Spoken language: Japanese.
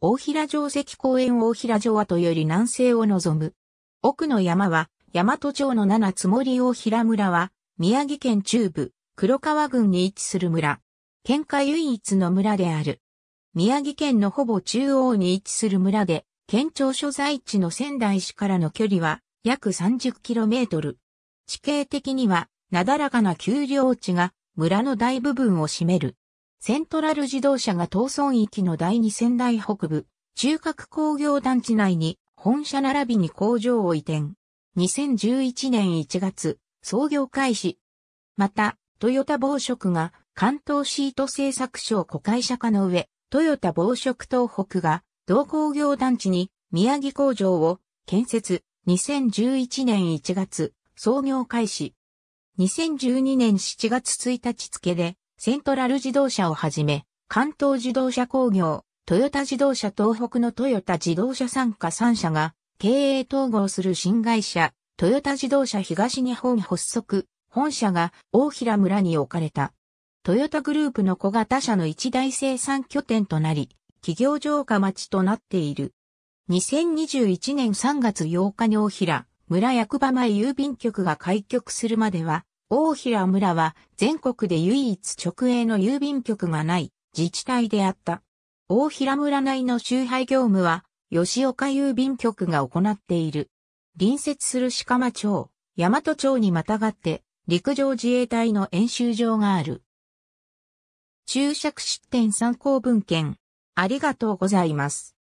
大平城跡公園大平城跡より南西を望む。奥の山は、大和町の七つ森大平村は、宮城県中部、黒川郡に位置する村。県下唯一の村である。宮城県のほぼ中央に位置する村で、県庁所在地の仙台市からの距離は約 30km。地形的には、なだらかな丘陵地が村の大部分を占める。セントラル自動車が東村域の第二仙台北部、中核工業団地内に本社並びに工場を移転。2011年1月、創業開始。また、トヨタ防食が関東シート製作所子会社化の上、トヨタ防食東北が同工業団地に宮城工場を建設。2011年1月、創業開始。2012年7月1日付でセントラル自動車をはじめ、関東自動車工業、トヨタ自動車東北のトヨタ自動車傘下3社が経営統合する新会社、トヨタ自動車東日本発足、本社が大平村に置かれた。トヨタグループの小型車の一大生産拠点となり、企業城下町となっている。2021年3月8日に大平、村役場前郵便局が開局するまでは、大平村は全国で唯一直営の郵便局がない自治体であった。大平村内の集配業務は吉岡郵便局が行っている。隣接する鹿間町、大和町にまたがって陸上自衛隊の演習場がある。注釈出典参考文献ありがとうございます。